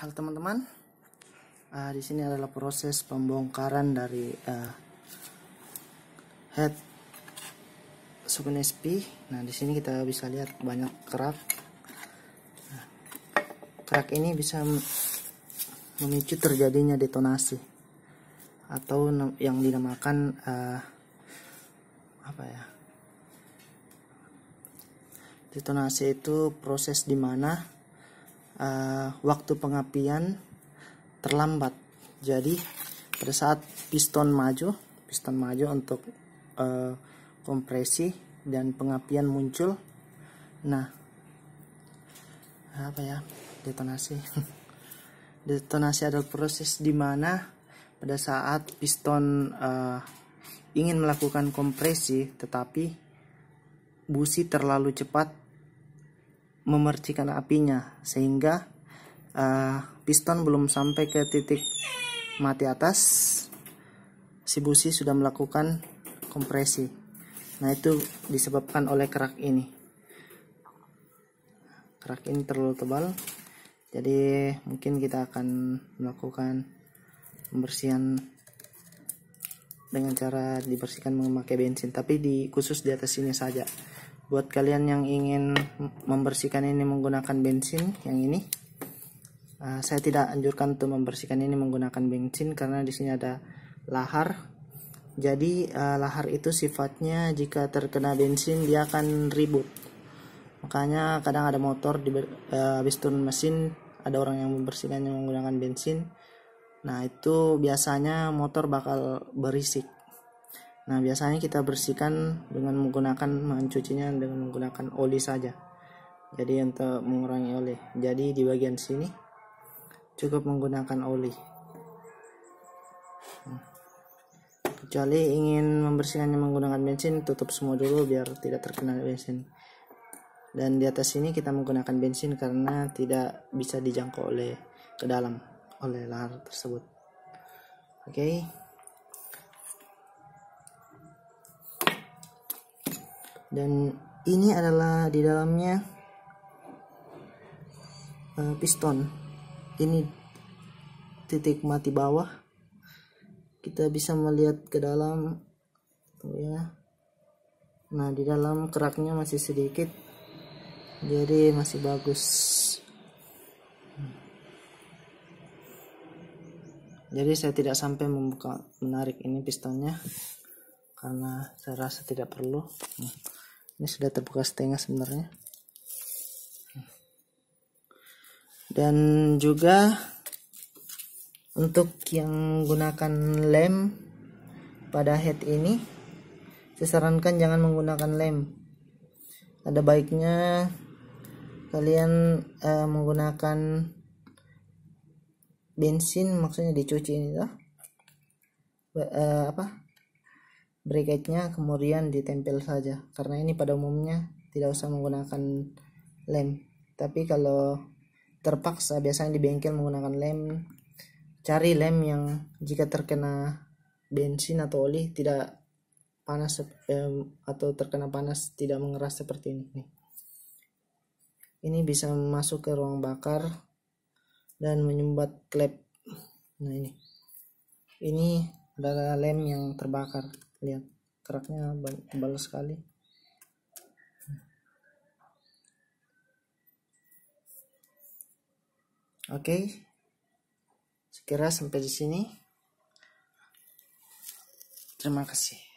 Halo teman-teman, uh, di sini adalah proses pembongkaran dari uh, head sukun SP. Nah, di sini kita bisa lihat banyak kerak. Nah, kerak ini bisa memicu terjadinya detonasi atau yang dinamakan uh, apa ya? Detonasi itu proses di mana uh, waktu pengapian terlambat jadi pada saat piston maju piston maju untuk uh, kompresi dan pengapian muncul nah apa ya detonasi detonasi adalah proses di mana pada saat piston uh, ingin melakukan kompresi tetapi busi terlalu cepat memercikan apinya sehingga uh, piston belum sampai ke titik mati atas si busi sudah melakukan kompresi nah itu disebabkan oleh kerak ini kerak ini terlalu tebal jadi mungkin kita akan melakukan pembersihan dengan cara dibersihkan memakai bensin tapi di khusus di atas sini saja buat kalian yang ingin membersihkan ini menggunakan bensin yang ini uh, saya tidak anjurkan untuk membersihkan ini menggunakan bensin karena di sini ada lahar jadi uh, lahar itu sifatnya jika terkena bensin dia akan ribut makanya kadang ada motor di uh, habis turun mesin ada orang yang membersihkan yang menggunakan bensin nah itu biasanya motor bakal berisik Nah, biasanya kita bersihkan dengan menggunakan mencucinya dengan menggunakan oli saja. Jadi untuk mengurangi oli. Jadi di bagian sini cukup menggunakan oli. Kecuali ingin membersihkannya menggunakan bensin, tutup semua dulu biar tidak terkena bensin. Dan di atas sini kita menggunakan bensin karena tidak bisa dijangkau oleh ke dalam oleh lahar tersebut. Oke. Okay. dan ini adalah di dalamnya uh, piston ini titik mati bawah kita bisa melihat ke dalam tuh ya nah di dalam keraknya masih sedikit jadi masih bagus jadi saya tidak sampai membuka menarik ini pistonnya karena saya rasa tidak perlu nah ini sudah terbuka setengah sebenarnya dan juga untuk yang gunakan lem pada head ini saya sarankan jangan menggunakan lem ada baiknya kalian uh, menggunakan bensin maksudnya dicuci ini lah uh, eh, apa bracketnya kemudian ditempel saja karena ini pada umumnya tidak usah menggunakan lem tapi kalau terpaksa biasanya di bengkel menggunakan lem cari lem yang jika terkena bensin atau oli tidak panas eh, atau terkena panas tidak mengeras seperti ini ini bisa masuk ke ruang bakar dan menyumbat klep nah ini ini adalah lem yang terbakar lihat keraknya tebal sekali oke okay. sekira sampai di sini terima kasih